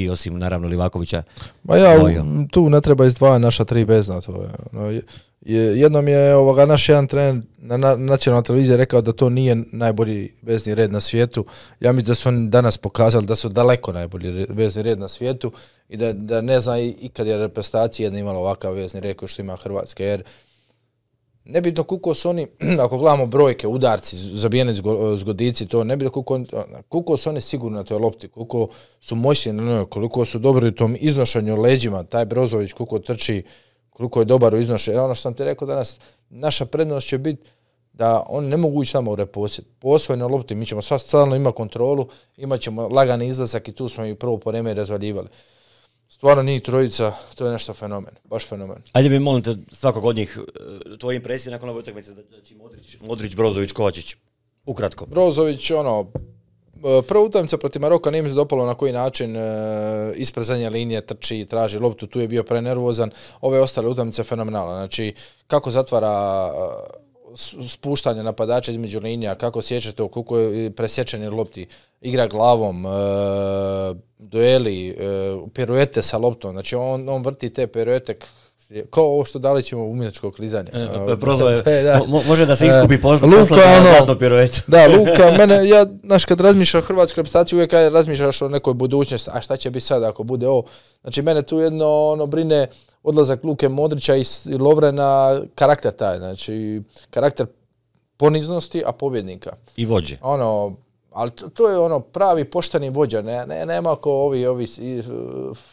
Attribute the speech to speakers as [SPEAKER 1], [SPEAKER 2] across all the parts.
[SPEAKER 1] i osim naravno Livakovića Ma ja, tu ne treba dva, naša tri bezna. To je. No, je, jednom je ovoga, naš jedan trener na, nacionalnoj televiziji rekao da to nije najbolji vezni red na svijetu. Ja mislim da su oni danas pokazali da su daleko najbolji vezni red na svijetu i da, da ne zna ikad je reprezentacija jedna imala ovakav vezni red kao što ima Hrvatska. Jer ne bi koliko su oni, ako gledamo brojke, udarci, zabijeni e, zgodici, to ne bi koliko, su oni sigurni na toj lopti, koliko su moćni na njoj, koliko su dobri u tom iznošanju leđima, taj Brozović koliko trči, koliko je dobar u iznošenju. Ono što sam ti rekao danas, naša prednost će biti da oni ne mogu samo u reposjet. Po lopti mi ćemo sva stalno ima kontrolu, imat ćemo lagani izlazak i tu smo i prvo poreme razvaljivali stvarno njih trojica, to je nešto fenomen, baš fenomen. Ajde mi molim te svakog od njih, e, tvoje impresije nakon ove utakmice, znači Modrić, Modrić, Brozović, Kovačić, ukratko. Brozović, ono, e, prva utakmica protiv Maroka nije mi se dopalo na koji način e, isprezanje linije trči, traži loptu, tu je bio prenervozan, ove ostale utakmice fenomenalno. znači kako zatvara spuštanje napadača između linija, kako sjećate u e, kuku presječenje lopti, igra glavom, e, dueli, e, sa loptom, znači on, on vrti te piruete kao ovo što dali ćemo umjetničko klizanje. E, e, pa može da se iskupi posla, Luka, ono, Da, Luka, mene, ja, znaš, kad razmišljaš o hrvatskoj reprezentaciji, uvijek razmišljaš o nekoj budućnosti, a šta će biti sad ako bude ovo. Znači, mene tu jedno ono, brine odlazak Luke Modrića i Lovrena karakter taj, znači karakter poniznosti, a pobjednika. I vođe. Ono, ali to, je ono pravi pošteni vođa, ne, ne, nema ko ovi, ovi e,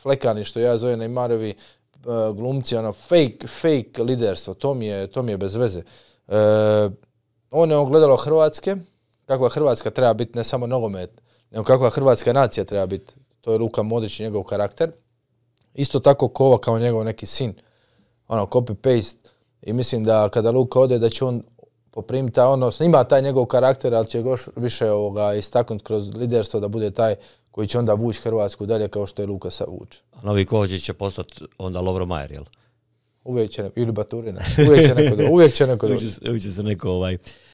[SPEAKER 1] flekani što ja zovem Neymarovi e, glumci, ono fake, fake liderstvo, to mi je, to mi je bez veze. E, on je ogledalo Hrvatske, kakva Hrvatska treba biti, ne samo nogomet, nego kakva Hrvatska nacija treba biti. To je Luka Modrić i njegov karakter. Isto tako Kova kao njegov neki sin. Ono, copy-paste. I mislim da kada Luka ode, da će on poprimiti, ono, snima taj njegov karakter, ali će još više ovoga istaknuti kroz liderstvo da bude taj koji će onda vući Hrvatsku dalje kao što je Luka sa vuče. A Novi koži će postati onda Lovro Majer, jel? Uvijek će, ili Baturina, uvijek će neko, uvijek će neko doći. će se neko ovaj,